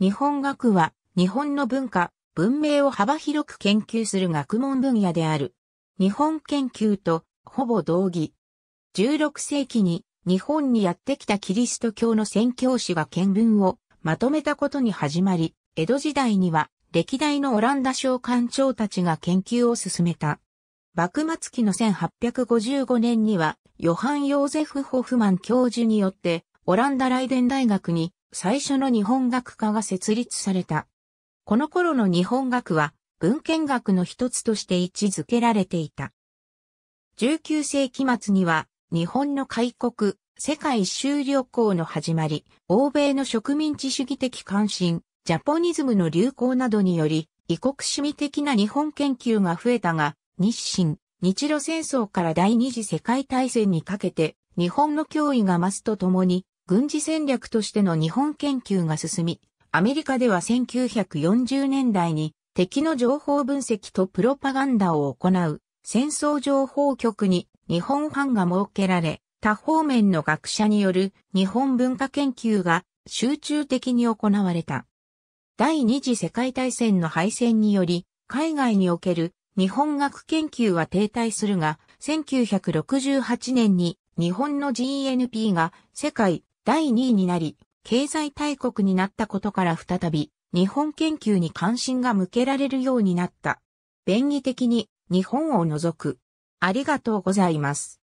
日本学は、日本の文化、文明を幅広く研究する学問分野である。日本研究と、ほぼ同義。16世紀に、日本にやってきたキリスト教の宣教師が見聞をまとめたことに始まり、江戸時代には、歴代のオランダ商館長たちが研究を進めた。幕末期の1855年には、ヨハン・ヨーゼフ・ホフマン教授によって、オランダライデン大学に最初の日本学科が設立された。この頃の日本学は文献学の一つとして位置づけられていた。19世紀末には日本の開国、世界一周旅行の始まり、欧米の植民地主義的関心、ジャポニズムの流行などにより、異国主義的な日本研究が増えたが、日清、日露戦争から第二次世界大戦にかけて、日本の脅威が増すとともに、軍事戦略としての日本研究が進み、アメリカでは1940年代に敵の情報分析とプロパガンダを行う戦争情報局に日本班が設けられ、他方面の学者による日本文化研究が集中的に行われた。第二次世界大戦の敗戦により、海外における日本学研究は停滞するが、1968年に日本の GNP が世界第2位になり、経済大国になったことから再び、日本研究に関心が向けられるようになった。便宜的に、日本を除く。ありがとうございます。